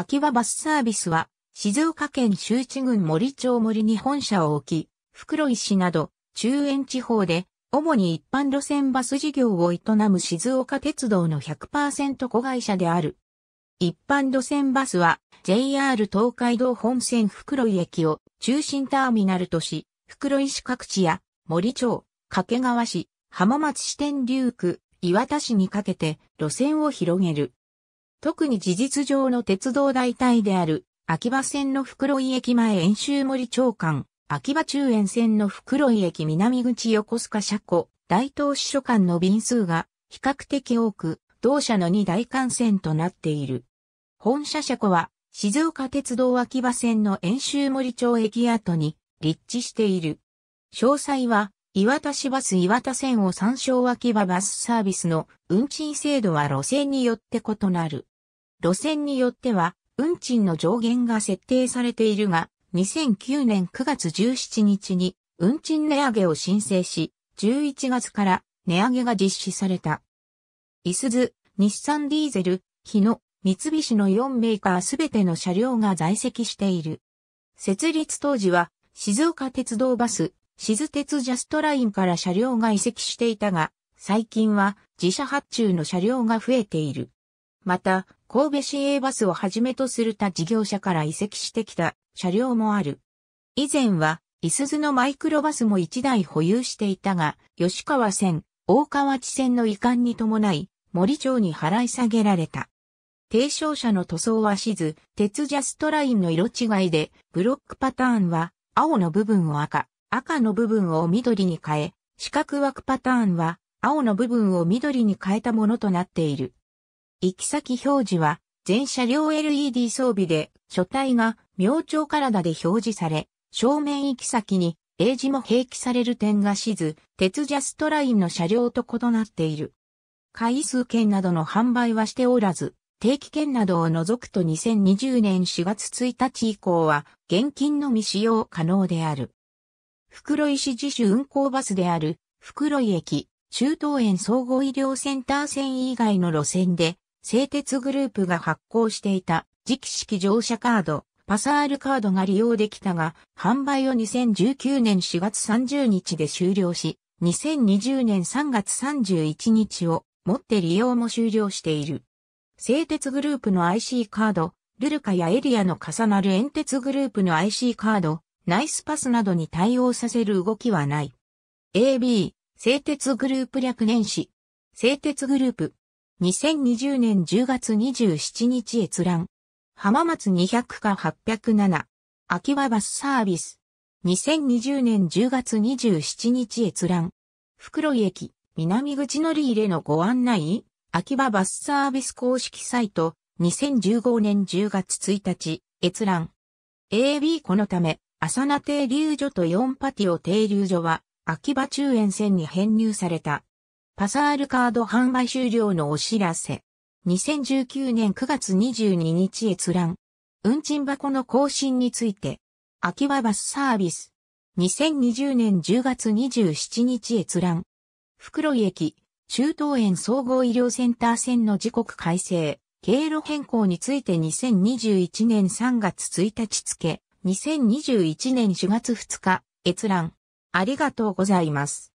秋葉バスサービスは、静岡県周知郡森町森に本社を置き、袋井市など、中園地方で、主に一般路線バス事業を営む静岡鉄道の100%子会社である。一般路線バスは JR 東海道本線袋井駅を中心ターミナルとし、袋井市各地や森町、掛川市、浜松支店流区、岩田市にかけて路線を広げる。特に事実上の鉄道代替である、秋葉線の袋井駅前演習森長官、秋葉中園線の袋井駅南口横須賀車庫、大東支所間の便数が比較的多く、同社の2大幹線となっている。本社車庫は、静岡鉄道秋葉線の演習森町駅跡に立地している。詳細は、岩田市バス岩田線を参照秋葉バスサービスの運賃制度は路線によって異なる。路線によっては、運賃の上限が設定されているが、2009年9月17日に運賃値上げを申請し、11月から値上げが実施された。イスズ、日産ディーゼル、日野、三菱の4メーカーすべての車両が在籍している。設立当時は、静岡鉄道バス、静鉄ジャストラインから車両が移籍していたが、最近は自社発注の車両が増えている。また、神戸市営バスをはじめとする他事業者から移籍してきた車両もある。以前は、いすゞのマイクロバスも1台保有していたが、吉川線、大川地線の移管に伴い、森町に払い下げられた。提唱者の塗装はしず、鉄ジャストラインの色違いで、ブロックパターンは青の部分を赤、赤の部分を緑に変え、四角枠パターンは青の部分を緑に変えたものとなっている。行き先表示は、全車両 LED 装備で、書体が明朝体で表示され、正面行き先に英字も併記される点がしず、鉄ジャストラインの車両と異なっている。回数券などの販売はしておらず、定期券などを除くと2020年4月1日以降は、現金のみ使用可能である。袋井市自主運行バスである、袋井駅、中東園総合医療センター線以外の路線で、製鉄グループが発行していた磁気式乗車カード、パサールカードが利用できたが、販売を2019年4月30日で終了し、2020年3月31日をもって利用も終了している。製鉄グループの IC カード、ルルカやエリアの重なる煙鉄グループの IC カード、ナイスパスなどに対応させる動きはない。AB、製鉄グループ略年始、製鉄グループ。2020年10月27日閲覧。浜松200か807。秋葉バスサービス。2020年10月27日閲覧。袋井駅、南口乗り入れのご案内秋葉バスサービス公式サイト。2015年10月1日、閲覧。AB このため、浅名停留所と4パティオ停留所は、秋葉中園線に編入された。パサールカード販売終了のお知らせ。2019年9月22日閲覧。運賃箱の更新について。秋葉バスサービス。2020年10月27日閲覧。袋井駅、中東園総合医療センター線の時刻改正。経路変更について2021年3月1日付、2021年4月2日、閲覧。ありがとうございます。